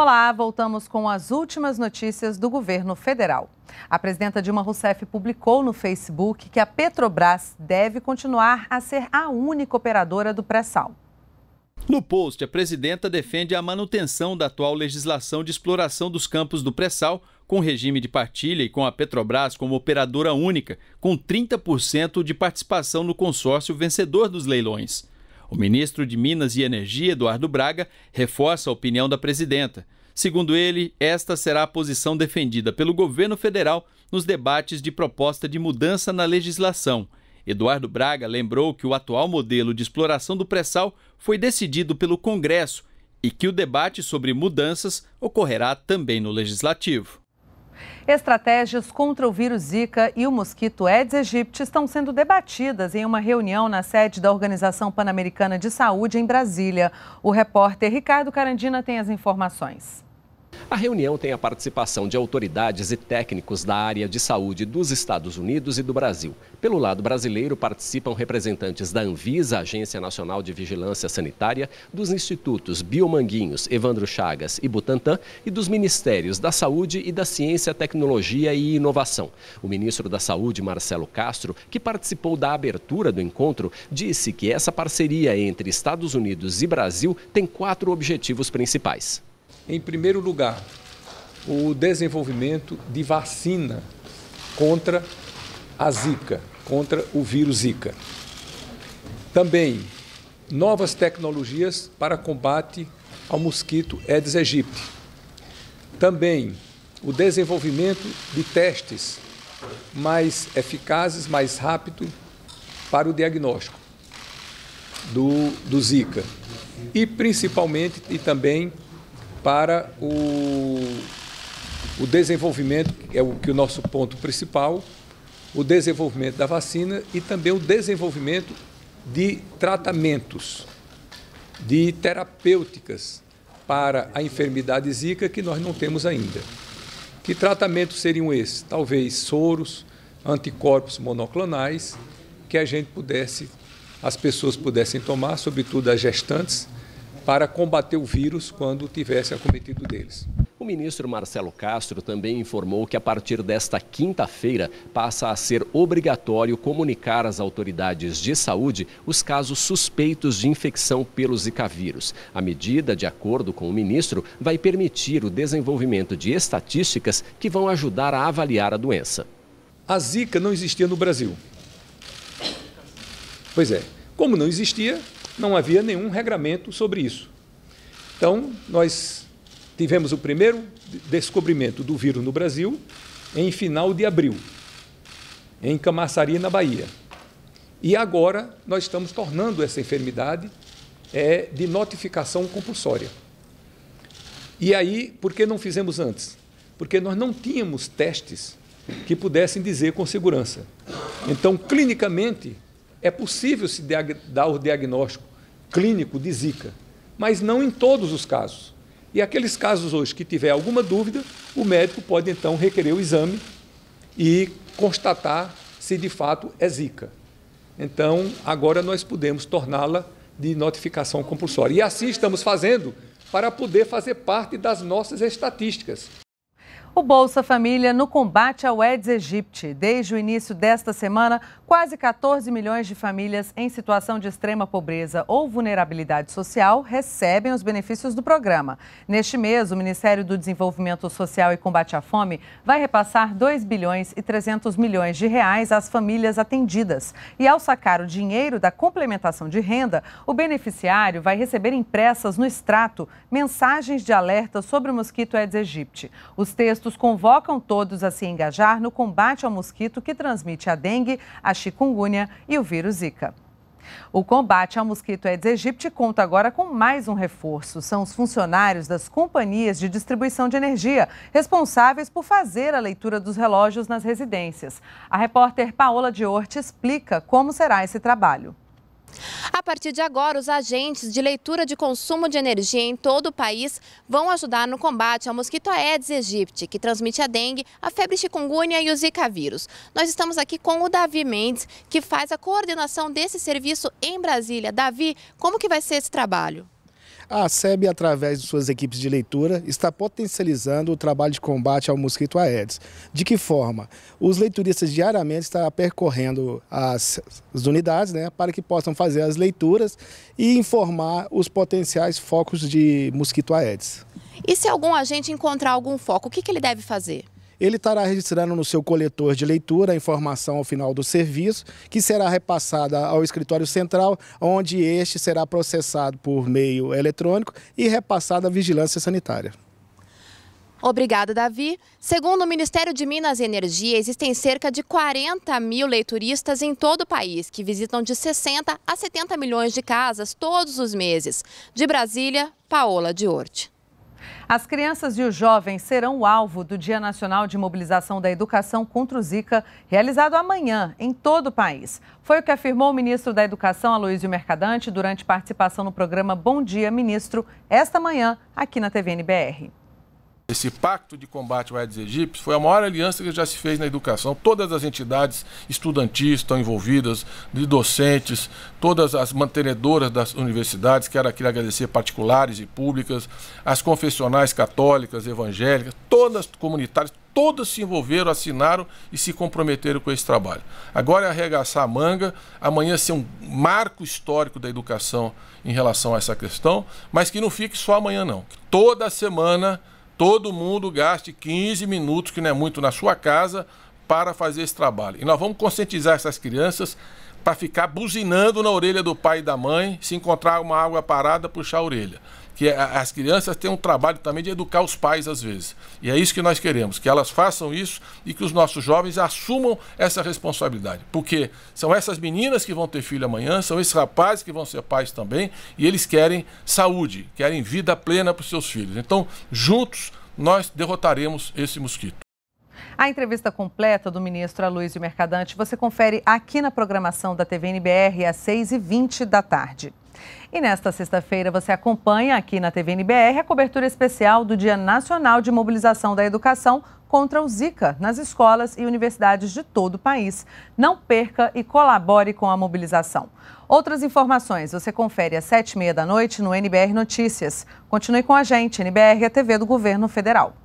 Olá, voltamos com as últimas notícias do governo federal. A presidenta Dilma Rousseff publicou no Facebook que a Petrobras deve continuar a ser a única operadora do pré-sal. No post, a presidenta defende a manutenção da atual legislação de exploração dos campos do pré-sal, com regime de partilha e com a Petrobras como operadora única, com 30% de participação no consórcio vencedor dos leilões. O ministro de Minas e Energia, Eduardo Braga, reforça a opinião da presidenta. Segundo ele, esta será a posição defendida pelo governo federal nos debates de proposta de mudança na legislação. Eduardo Braga lembrou que o atual modelo de exploração do pré-sal foi decidido pelo Congresso e que o debate sobre mudanças ocorrerá também no Legislativo. Estratégias contra o vírus Zika e o mosquito Aedes aegypti estão sendo debatidas em uma reunião na sede da Organização Pan-Americana de Saúde em Brasília. O repórter Ricardo Carandina tem as informações. A reunião tem a participação de autoridades e técnicos da área de saúde dos Estados Unidos e do Brasil. Pelo lado brasileiro, participam representantes da Anvisa, Agência Nacional de Vigilância Sanitária, dos institutos Biomanguinhos, Evandro Chagas e Butantan e dos Ministérios da Saúde e da Ciência, Tecnologia e Inovação. O ministro da Saúde, Marcelo Castro, que participou da abertura do encontro, disse que essa parceria entre Estados Unidos e Brasil tem quatro objetivos principais em primeiro lugar, o desenvolvimento de vacina contra a Zika, contra o vírus Zika. Também novas tecnologias para combate ao mosquito Aedes aegypti. Também o desenvolvimento de testes mais eficazes, mais rápido para o diagnóstico do, do Zika. E principalmente e também para o, o desenvolvimento, que é o que é o nosso ponto principal, o desenvolvimento da vacina e também o desenvolvimento de tratamentos, de terapêuticas para a enfermidade zika que nós não temos ainda. Que tratamentos seriam esses? Talvez soros, anticorpos monoclonais, que a gente pudesse, as pessoas pudessem tomar, sobretudo as gestantes, para combater o vírus quando tivesse acometido deles. O ministro Marcelo Castro também informou que a partir desta quinta-feira passa a ser obrigatório comunicar às autoridades de saúde os casos suspeitos de infecção pelo Zika vírus. A medida, de acordo com o ministro, vai permitir o desenvolvimento de estatísticas que vão ajudar a avaliar a doença. A Zika não existia no Brasil. Pois é, como não existia, não havia nenhum regramento sobre isso. Então, nós tivemos o primeiro descobrimento do vírus no Brasil em final de abril, em Camaçari, na Bahia. E agora nós estamos tornando essa enfermidade é, de notificação compulsória. E aí, por que não fizemos antes? Porque nós não tínhamos testes que pudessem dizer com segurança. Então, clinicamente, é possível se dar o diagnóstico clínico de Zika, mas não em todos os casos. E aqueles casos hoje que tiver alguma dúvida, o médico pode então requerer o exame e constatar se de fato é Zika. Então, agora nós podemos torná-la de notificação compulsória. E assim estamos fazendo para poder fazer parte das nossas estatísticas. O Bolsa Família no combate ao Aedes aegypti. Desde o início desta semana, quase 14 milhões de famílias em situação de extrema pobreza ou vulnerabilidade social recebem os benefícios do programa. Neste mês, o Ministério do Desenvolvimento Social e Combate à Fome vai repassar 2 bilhões e 300 milhões de reais às famílias atendidas. E ao sacar o dinheiro da complementação de renda, o beneficiário vai receber impressas no extrato mensagens de alerta sobre o mosquito Aedes aegypti. Os textos textos convocam todos a se engajar no combate ao mosquito que transmite a dengue, a chikungunya e o vírus Zika. O combate ao mosquito Aedes aegypti conta agora com mais um reforço. São os funcionários das companhias de distribuição de energia, responsáveis por fazer a leitura dos relógios nas residências. A repórter Paola Orte explica como será esse trabalho. A partir de agora, os agentes de leitura de consumo de energia em todo o país vão ajudar no combate ao mosquito Aedes aegypti, que transmite a dengue, a febre chikungunya e o zika vírus. Nós estamos aqui com o Davi Mendes, que faz a coordenação desse serviço em Brasília. Davi, como que vai ser esse trabalho? A SEB, através de suas equipes de leitura, está potencializando o trabalho de combate ao mosquito Aedes. De que forma? Os leituristas diariamente estão percorrendo as, as unidades né, para que possam fazer as leituras e informar os potenciais focos de mosquito Aedes. E se algum agente encontrar algum foco, o que, que ele deve fazer? ele estará registrando no seu coletor de leitura a informação ao final do serviço, que será repassada ao escritório central, onde este será processado por meio eletrônico e repassado à vigilância sanitária. Obrigada, Davi. Segundo o Ministério de Minas e Energia, existem cerca de 40 mil leituristas em todo o país, que visitam de 60 a 70 milhões de casas todos os meses. De Brasília, Paola Diorte. As crianças e os jovens serão o alvo do Dia Nacional de Mobilização da Educação contra o Zika, realizado amanhã em todo o país. Foi o que afirmou o ministro da Educação, Aloysio Mercadante, durante participação no programa Bom Dia, Ministro, esta manhã, aqui na TVNBR esse pacto de combate ao Aedes aegypti foi a maior aliança que já se fez na educação. Todas as entidades estudantis estão envolvidas, de docentes, todas as mantenedoras das universidades, quero aqui agradecer particulares e públicas, as confessionais católicas, evangélicas, todas comunitárias, todas se envolveram, assinaram e se comprometeram com esse trabalho. Agora é arregaçar a manga, amanhã ser um marco histórico da educação em relação a essa questão, mas que não fique só amanhã não. Toda semana todo mundo gaste 15 minutos, que não é muito, na sua casa, para fazer esse trabalho. E nós vamos conscientizar essas crianças para ficar buzinando na orelha do pai e da mãe, se encontrar uma água parada, puxar a orelha que as crianças têm um trabalho também de educar os pais às vezes. E é isso que nós queremos, que elas façam isso e que os nossos jovens assumam essa responsabilidade. Porque são essas meninas que vão ter filho amanhã, são esses rapazes que vão ser pais também, e eles querem saúde, querem vida plena para os seus filhos. Então, juntos, nós derrotaremos esse mosquito. A entrevista completa do ministro Aloysio Mercadante você confere aqui na programação da TVNBR às 6h20 da tarde. E nesta sexta-feira você acompanha aqui na TV NBR a cobertura especial do Dia Nacional de Mobilização da Educação contra o Zika nas escolas e universidades de todo o país. Não perca e colabore com a mobilização. Outras informações você confere às sete e meia da noite no NBR Notícias. Continue com a gente, NBR, a TV do Governo Federal.